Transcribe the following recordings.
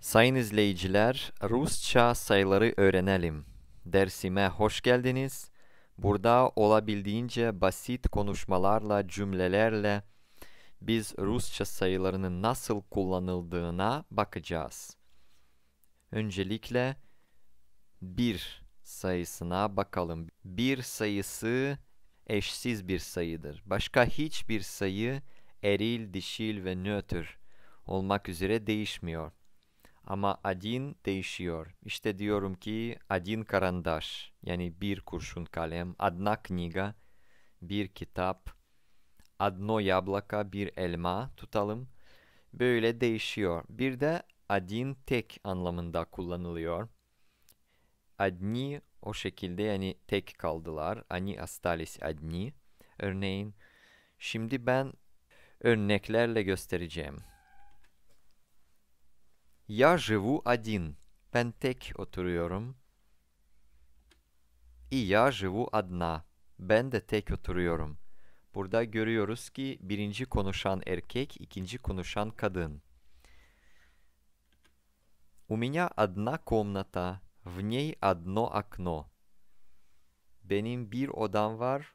Sayın izleyiciler, Rusça sayıları öğrenelim. Dersime hoş geldiniz. Burada olabildiğince basit konuşmalarla, cümlelerle biz Rusça sayılarının nasıl kullanıldığına bakacağız. Öncelikle bir sayısına bakalım. Bir sayısı eşsiz bir sayıdır. Başka hiçbir sayı eril, dişil ve nötr olmak üzere değişmiyor. Ama adin değişiyor. İşte diyorum ki adin karandaş yani bir kurşun kalem, adna kniga, bir kitap, adno yablaka, bir elma tutalım. Böyle değişiyor. Bir de adin tek anlamında kullanılıyor. Adni o şekilde yani tek kaldılar. Ani astalis adni. Örneğin şimdi ben örneklerle göstereceğim. Я живу один. Ben tek oturuyorum. И я живу одна. Ben de tek oturuyorum. Burada görüyoruz ki birinci konuşan erkek, ikinci konuşan kadın. У меня одна комната, в ней одно окно. Benim bir odam var,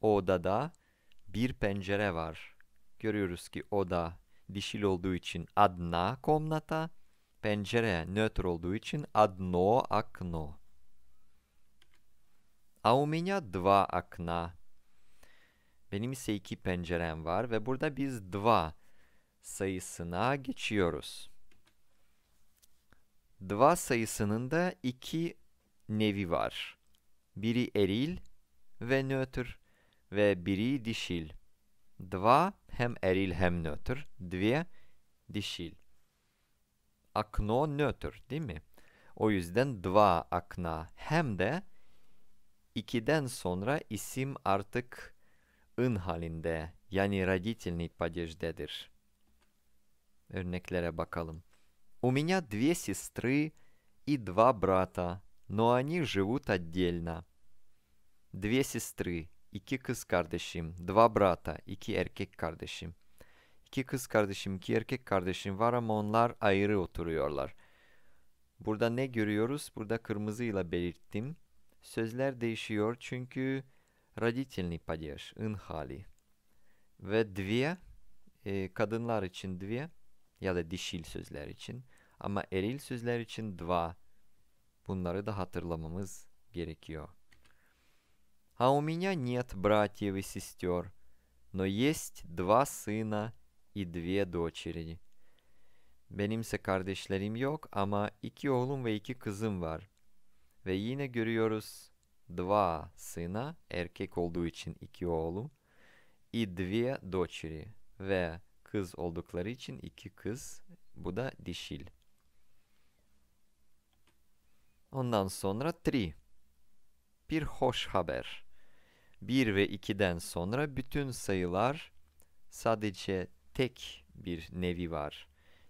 o odada bir pencere var. Görüyoruz ki oda dişil olduğu için adna komnata, Pencere nötr olduğu için одно окно. A, u меня два окна. Benim ise iki pencerem var ve burada biz dva sayısına geçiyoruz. Dva sayısının da iki nevi var. Biri eril ve nötr ve biri dişil. Dva hem eril hem nötr, dve dişil. Akno nötr değil mi? O yüzden dva akna. Hem de 2'den sonra isim artık ın halinde yani родительный падежdedir. Örneklere bakalım. У меня две сестры и два брата, но они живут отдельно. Две сестры, iki kız kardeşim, два брата, iki erkek kardeşim. İki kız kardeşim, iki erkek kardeşim var ama onlar ayrı oturuyorlar. Burada ne görüyoruz? Burada kırmızıyla belirttim. Sözler değişiyor çünkü родительный падеж, ın hali. Ve dviye, e, kadınlar için dviye ya da dişil sözler için ama eril sözler için dva. Bunları da hatırlamamız gerekiyor. А у меня нет братьев и сестер, но есть два сына и две дочери. Benimse kardeşlerim yok ama iki oğlum ve iki kızım var. Ve yine görüyoruz dva сына, erkek olduğu için iki oğlum, и две дочери ve kız oldukları için iki kız, bu da dişil. Ondan sonra tri. Bir hoş haber. 1 ve 2'den sonra bütün sayılar sadece tek bir nevi var.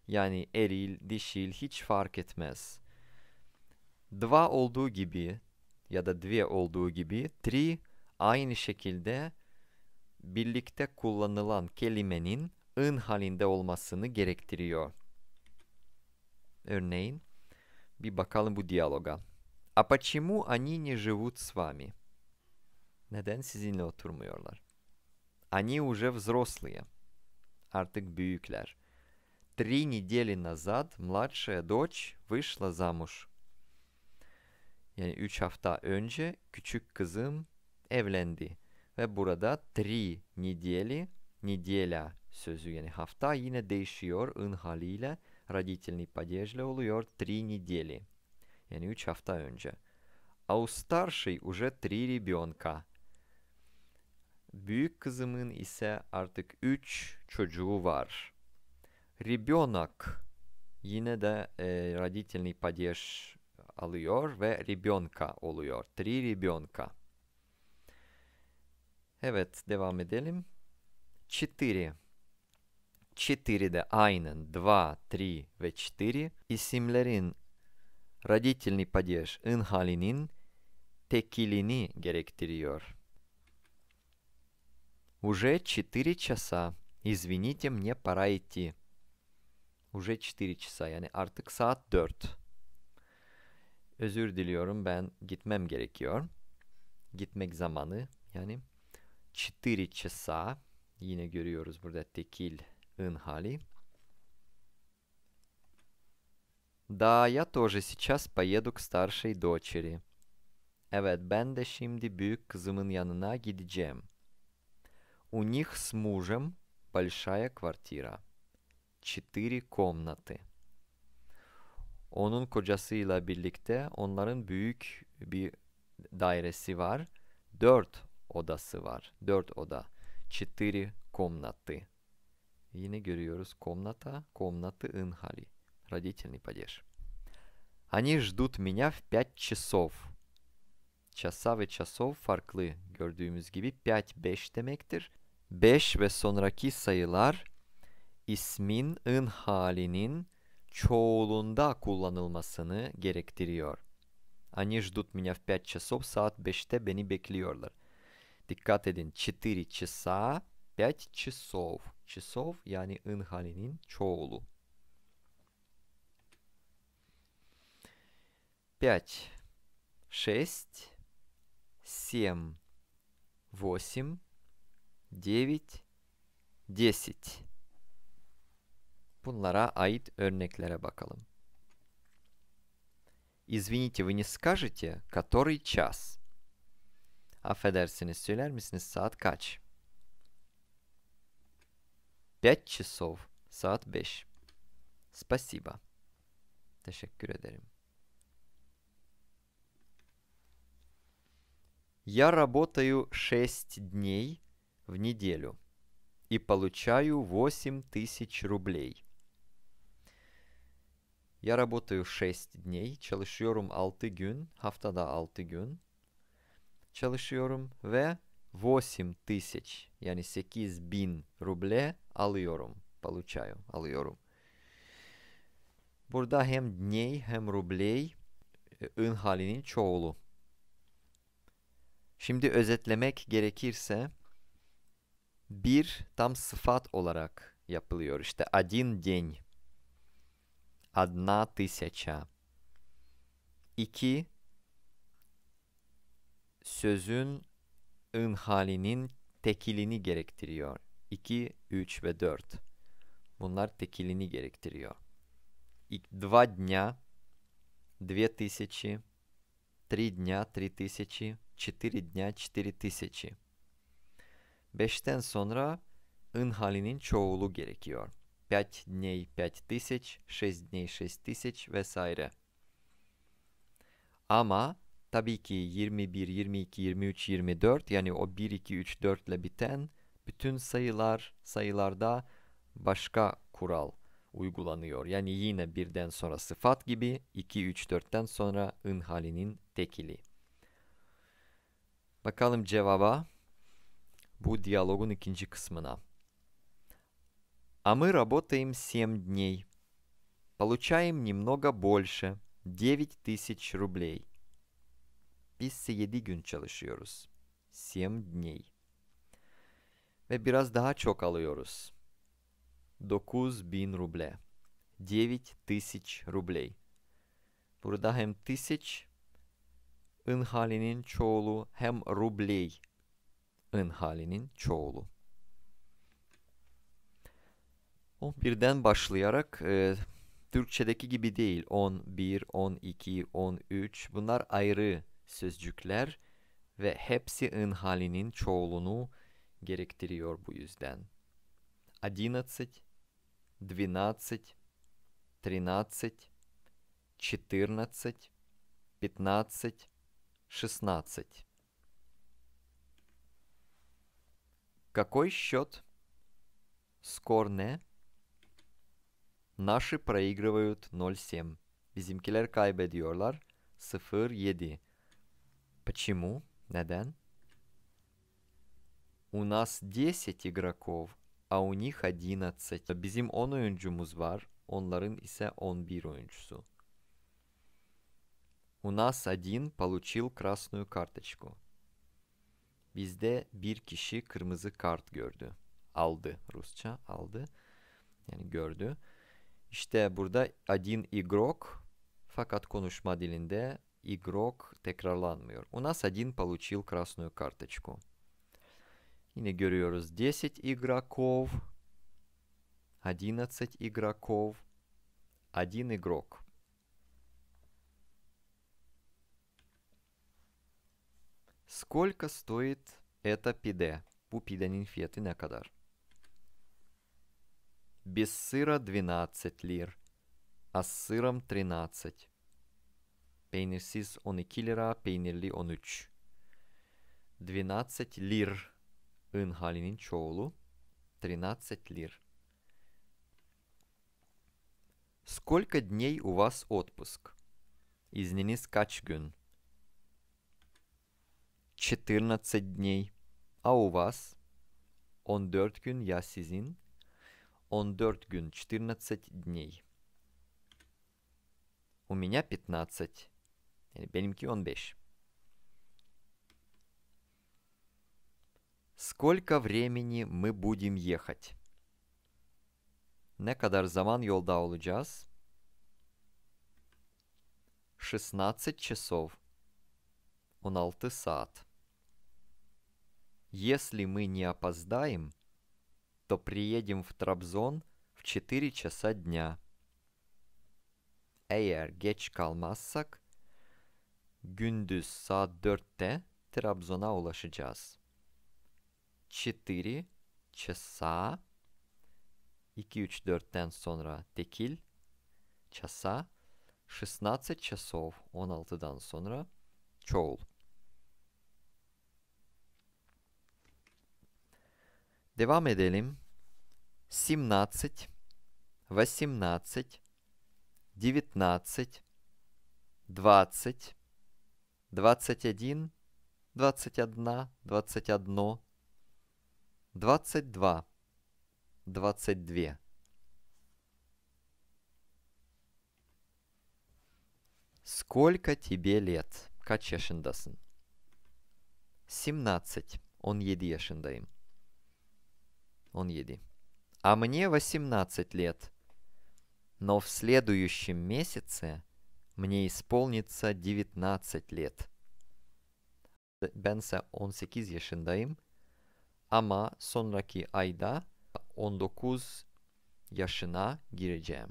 Yani eril, dişil hiç fark etmez. Dva olduğu gibi ya da dve olduğu gibi tri aynı şekilde birlikte kullanılan kelimenin ın halinde olmasını gerektiriyor. Örneğin bir bakalım bu diyaloga. A почему они не живут с вами? Neden sizinle oturmuyorlar? Они уже взрослые. artık büyükler. Три недели назад младшая дочь вышла замуж. Yani 3 hafta önce küçük kızım evlendi. Ve burada tri недели, неделя sözü yani hafta yine değişiyor ın haliyle raditelni падежle oluyor три недели. Yani 3 hafta önce. А у старшей уже три ребенка. Büyük kızımın ise artık 3 çocuğu var. Ribionak yine de e, родительный падеж alıyor ve ribionka oluyor. Три ribionka. Evet devam edelim. 4. 4 de aynen 2, 3 ve 4 isimlerin родительный падеж ın halinin tekilini gerektiriyor. Уже 4 çasa. Извините, мне пора идти. Уже 4 çasa yani artık saat 4. Özür diliyorum ben gitmem gerekiyor. Gitmek zamanı yani 4 çasa yine görüyoruz burada tekil ın hali. Da, ya тоже сейчас поеду к старшей дочери. Evet, ben de şimdi büyük kızımın yanına gideceğim. У них с мужем большая квартира. Четыре комнаты. Onun kocasıyla birlikte onların büyük bir dairesi var. Dört odası var. Dört oda. Четыре комнаты. Yine görüyoruz komnata, komnatı ın hali. Родительный падеж. Они ждут меня в 5 часов. Часа ve часов farklı gördüğümüz gibi 5 5 demektir. 5 ve sonraki sayılar ismin ın halinin çoğulunda kullanılmasını gerektiriyor. Они ждут меня в 5 часов, saat 5'te beni bekliyorlar. Dikkat edin, 4 часа, 5 часов. Часов yani ın halinin çoğulu. 5, 6, 7, 8, 9, 10. Bunlara ait örneklere bakalım. Извините, вы не скажете, который час? Affedersiniz, söyler misiniz saat kaç? 5 часов, saat 5. Спасибо. Teşekkür ederim. Я работаю 6 дней в неделю и получаю 8 тысяч рублей. Я работаю 6 дней, çalışıyorum 6 gün, haftada 6 gün çalışıyorum ve 8 тысяч, yani 8 bin ruble alıyorum, получаю, alıyorum. Burada hem dney hem rubley ın halinin çoğulu. Şimdi özetlemek gerekirse bir tam sıfat olarak yapılıyor. İşte один день. Одна тысяча. İki sözün ın halinin tekilini gerektiriyor. 2, 3 ve 4. Bunlar tekilini gerektiriyor. Два дня, две тысячи, три дня, три тысячи, четыре дня, четыре тысячи. 5'ten sonra ın halinin çoğulu gerekiyor. 5 dney 5000, 6 dney 6000 vesaire. Ama tabii ki 21, 22, 23, 24 yani o 1, 2, 3, 4 ile biten bütün sayılar sayılarda başka kural uygulanıyor. Yani yine birden sonra sıfat gibi 2, 3, 4'ten sonra ın halinin tekili. Bakalım cevaba. Bu diyalogun ikinci kısmına. А мы работаем 7 дней. Получаем немного больше. 9 тысяч рублей. Biz 7 gün çalışıyoruz. 7 dnей. Ve biraz daha çok alıyoruz. 9000 ruble. 9 тысяч рублей. Burada hem тысяч ın halinin çoğulu hem rubley ın halinin çoğulu. 11'den başlayarak e, Türkçedeki gibi değil. 11, 12, 13 bunlar ayrı sözcükler ve hepsi ın halinin çoğulunu gerektiriyor bu yüzden. 11, 12, 13, 14, 15, 16. Какой счет? Скорне. Наши проигрывают 0-7. Bizimkiler kaybediyorlar 0-7. Почему? Neden? У нас 10 игроков, а у них 11. Bizim 10 oyuncumuz var, onların ise 11 oyuncusu. У нас один получил красную карточку. Bizde bir kişi kırmızı kart gördü. Aldı Rusça aldı. Yani gördü. İşte burada один игрок fakat konuşma dilinde игрок tekrarlanmıyor. У нас один получил красную карточку. Yine görüyoruz 10 игроков, 11 игроков, 1 игрок. Сколько стоит это пиде? Пупиден на кадар. Без сыра 12 лир, а с сыром 13. Peynirsiz 12 lira, peynirli 13. 12 lir ın halinin çoğulu 13 лир. Сколько дней у вас отпуск? İzniniz kaç gün? 14 dney. A u вас? 14 gün ya sizin? 14 gün 14 dney. У меня 15. Yani benimki 15. Сколько времени мы будем ехать? Ne kadar zaman yolda olacağız? 16 часов. 16 saat. Если мы не опоздаем, то приедем в Трабзон в 4 часа дня. Eğer geç kalmazsak gündüz saat 4'te Trabzon'a ulaşacağız. 4 часа 2-3-4'ten sonra tekil часа 16 часов 16'dan sonra çoğul. Devam edelim. 17, 18, 19, 20, 21, 21, 21, 22, 22. Сколько тебе лет? Kaç yaşındasın? 17. 17 yaşındayım. 17. А мне 18 лет. Но в следующем месяце мне исполнится 19 лет. Ben ise 18 yaşındayım. Ama sonraki ayda 19 yaşına gireceğim.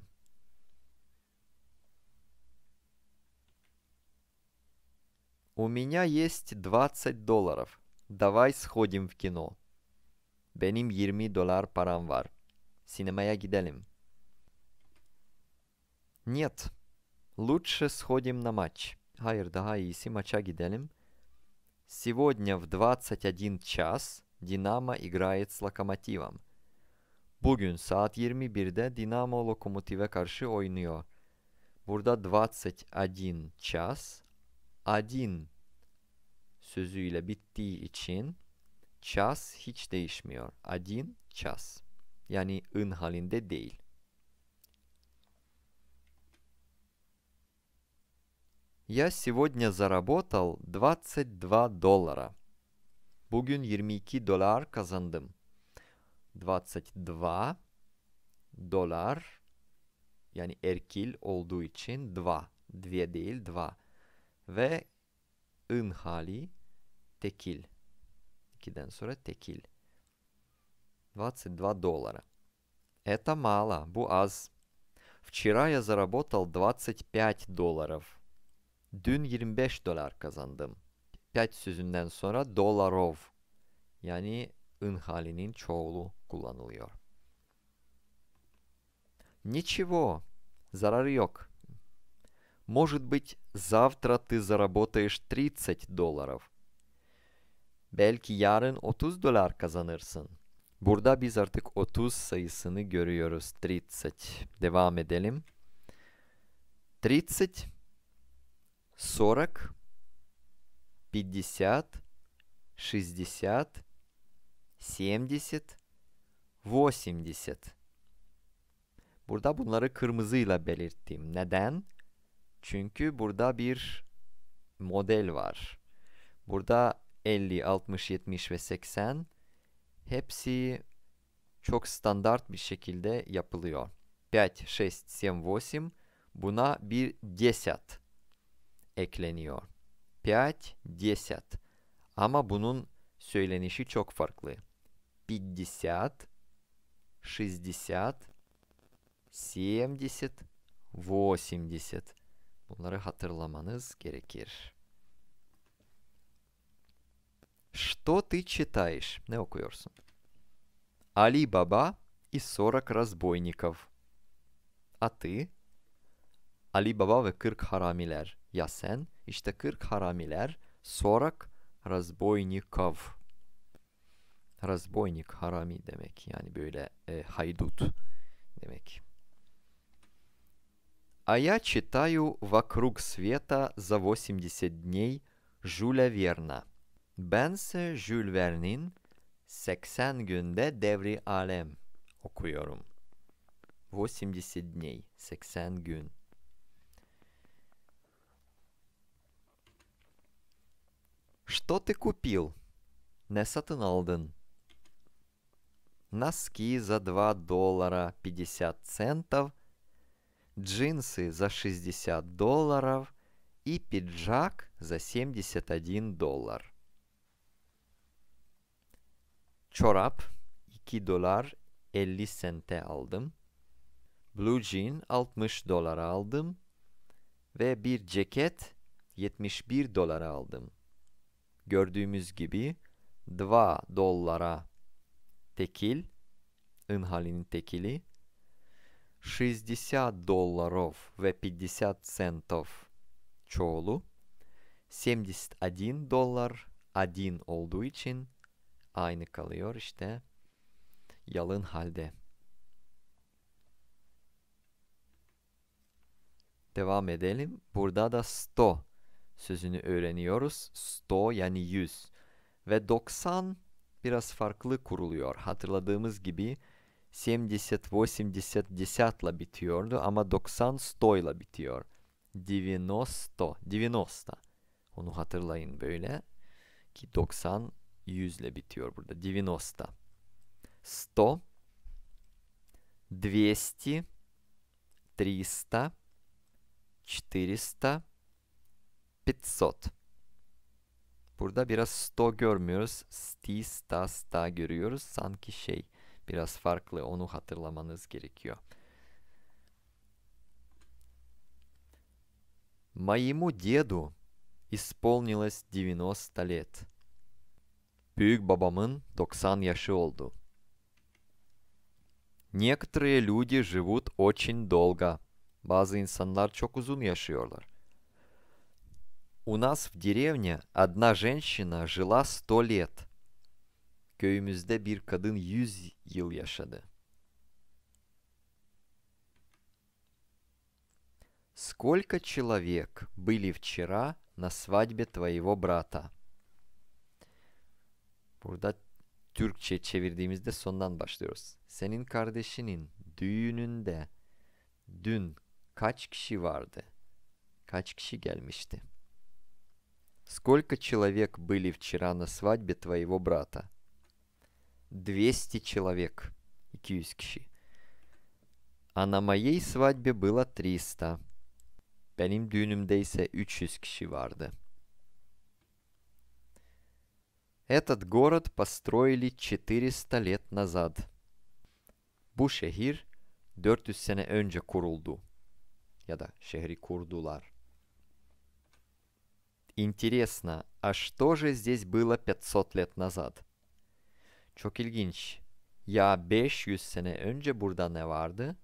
У меня есть 20 долларов. Давай сходим в кино. Benim 20 dolar param var. Sinemaya gidelim. Нет. Лучше сходим на матч. Hayır daha iyisi maça gidelim. Сегодня в 21 час Динамо играет с Локомотивом. Bugün saat 21'de Dinamo Lokomotiv'e karşı oynuyor. Burada 21 час 1 sözüyle bittiği için Ças hiç değişmiyor. Adin ças. Yani ın halinde değil. Я сегодня заработал 22 доллара. Bugün 22 dolar kazandım. 22 dolar yani erkil olduğu için 2. 2 değil 2. Ve ın hali tekil. 2'den sonra tekil. 22 доллара. Это мало, буаз. Вчера я заработал 25 долларов. Dün 25 dolar kazandım. 5 sözünden sonra dolarov yani ın halinin çoğulu kullanılıyor. Ничего, zararı yok. Может быть, завтра ты заработаешь 30 долларов. Belki yarın 30 dolar kazanırsın. Burada biz artık 30 sayısını görüyoruz. 30. Devam edelim. 30, 40, 50, 60, 70, 80. Burada bunları kırmızıyla belirttim. Neden? Çünkü burada bir model var. Burada 50, 60, 70 ve 80 hepsi çok standart bir şekilde yapılıyor. 5, 6, 7, 8 buna bir 10 ekleniyor. 5, 10. Ama bunun söylenişi çok farklı. 50, 60, 70, 80. Bunları hatırlamanız gerekir. Что ты читаешь? Неокверсон. Али Баба и 40 разбойников. А ты? Ali Baba ve 40 haramiler. Ya sen? İşte 40 haramiler, 40 razboynikov. Razboynik harami demek. Yani böyle e, haydut demek. А я читаю «Вокруг света за 80 дней» Жюля Верна – Bense Jules Verne'in 80 günde devri alem okuyorum. 80 дней, 80 gün. Что ты купил? Не satın aldın? Носки за 2 доллара 50 центов, джинсы за 60 долларов и пиджак за 71 доллар. Çorap 2 dolar 50 sente aldım. Blue jean 60 dolara aldım ve bir ceket 71 dolara aldım. Gördüğümüz gibi 2 dolara tekil, ın halinin tekili, 60 долларов ve 50 центов çoğulu, 71 dolar 1 olduğu için aynı kalıyor işte yalın halde. Devam edelim. Burada da sto sözünü öğreniyoruz. Sto yani yüz. Ve 90 biraz farklı kuruluyor. Hatırladığımız gibi 70, 80, 10 ile bitiyordu ama 90 sto ile bitiyor. 90, 90. Onu hatırlayın böyle ki 90 100 ile bitiyor burada. 90. 100, 200, 300, 400, 500. Burada biraz 100 görmüyoruz. 100, 100, 100 görüyoruz. Sanki şey biraz farklı onu hatırlamanız gerekiyor. Моему деду исполнилось 90 лет büyük babamın 90 yaşı oldu. Некоторые люди живут очень долго. Bazı insanlar çok uzun yaşıyorlar. У нас в деревне одна женщина жила сто лет. Köyümüzde bir kadın 100 yıl yaşadı. Сколько человек были вчера на свадьбе твоего брата? Burada Türkçe çevirdiğimizde sondan başlıyoruz. Senin kardeşinin düğününde dün kaç kişi vardı? Kaç kişi gelmişti? Сколько человек были вчера на свадьбе твоего брата? 200 человек. 200 kişi. А на моей свадьбе было 300. Benim düğünümde ise 300 kişi vardı.'' Этот город построили 400 lет назad. Bu şehir 400 sene önce kuruldu. Ya da şehri kurdular. Интересно, а что же здесь было 500 лет назад? Çok ilginç. Ya 500 sene önce burada ne vardı?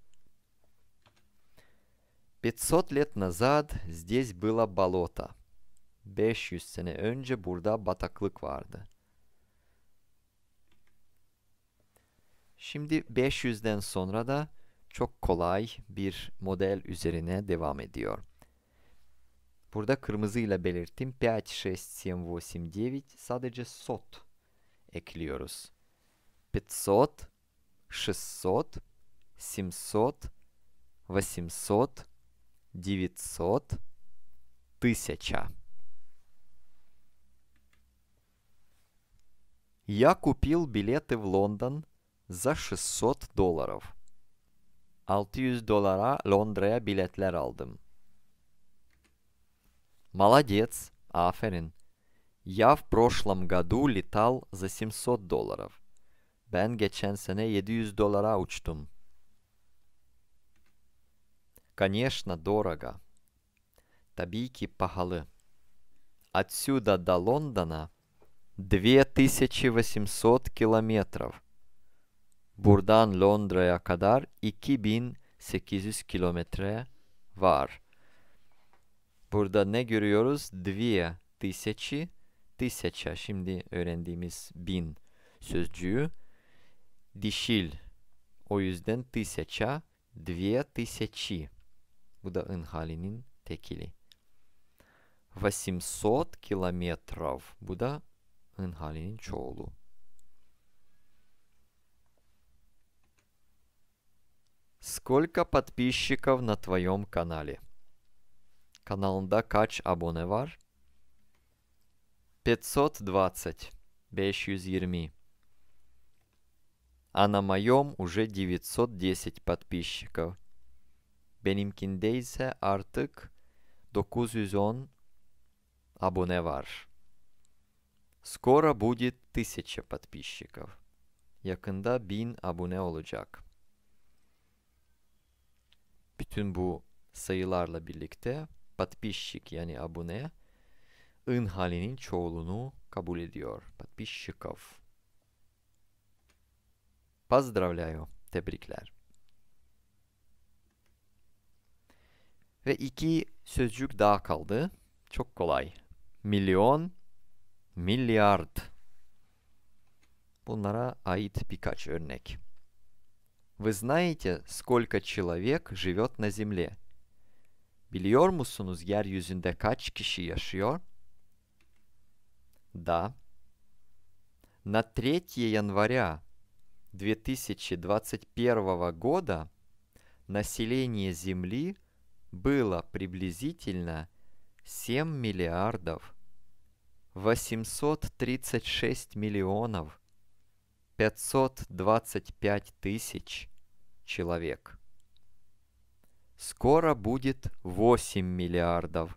500 лет назад здесь было болото. 500 sene önce burada bataklık vardı. Şimdi 500'den sonra da çok kolay bir model üzerine devam ediyor. Burada kırmızıyla belirttim. 5, 6, 7, 8, 9 sadece sot ekliyoruz. 500, 600, 700, 800, 900, 1000. Я купил билеты в Лондон za 600 dolarov. 600 dolara Londra'ya biletler aldım. Молодец, aferin. Я в прошлом году летал за 700 долларов. Ben geçen sene 700 dolara uçtum. Конечно, дорого. Tabii ki pahalı. Отсюда до Лондона 2800 километров. Buradan Londra'ya kadar 2800 kilometre var. Burada ne görüyoruz? Две тысячи, тысяча. Şimdi öğrendiğimiz bin sözcüğü. Dişil. O yüzden tısyaça, две тысячи. Bu da ın halinin tekili. 800 kilometrov. Bu da ın halinin çoğulu. Сколько подписчиков на твоем канале? Канал Дакач abone var? 520. 520. А на моем уже 910 подписчиков. Benimkinde ise artık 910 abone Скоро будет 1000 подписчиков. Yakında бин abone bütün bu sayılarla birlikte patbişik yani abone ın halinin çoğulunu kabul ediyor. Patbişikov. Поздравляю. Tebrikler. Ve iki sözcük daha kaldı. Çok kolay. Milyon, milyard. Bunlara ait birkaç örnek. Вы знаете, сколько человек живет на Земле? Biliyor musunuz yeryüzünde kaç kişi Да. На 3 января 2021 года население Земли было приблизительно 7 миллиардов 836 миллионов 525 тысяч человек. Скоро будет 8 milyardов.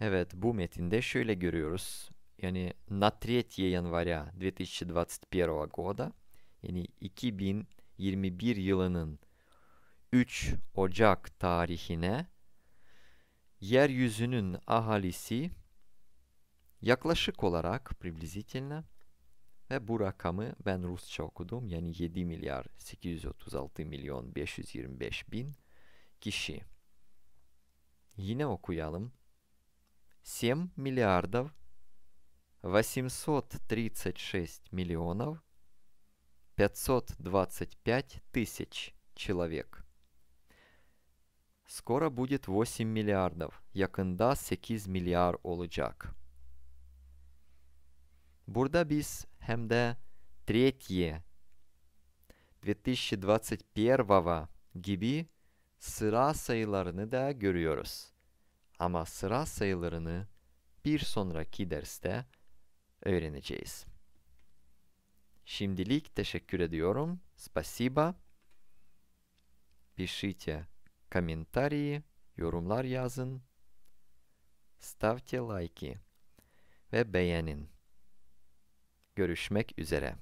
Evet bu metinde şöyle görüyoruz. Yani на 3 января 2021 года yani 2021 yılının 3 Ocak tarihine yeryüzünün ahalisi yaklaşık olarak приблизительно Ve bu rakamı ben Rusça okudum. Yani 7 milyar 836 milyon 525 bin kişi. Yine okuyalım. 7 миллиардов 836 миллионов 525 тысяч человек. Скоро будет 8 миллиардов. Yakında 8 milyar olacak. Burada biz hem de 3 2021 gibi sıra sayılarını da görüyoruz. Ama sıra sayılarını bir sonraki derste öğreneceğiz. Şimdilik teşekkür ediyorum. Спасибо. Пишите комментарии, yorumlar yazın. Ставьте лайки ve beğenin. Görüşmek üzere.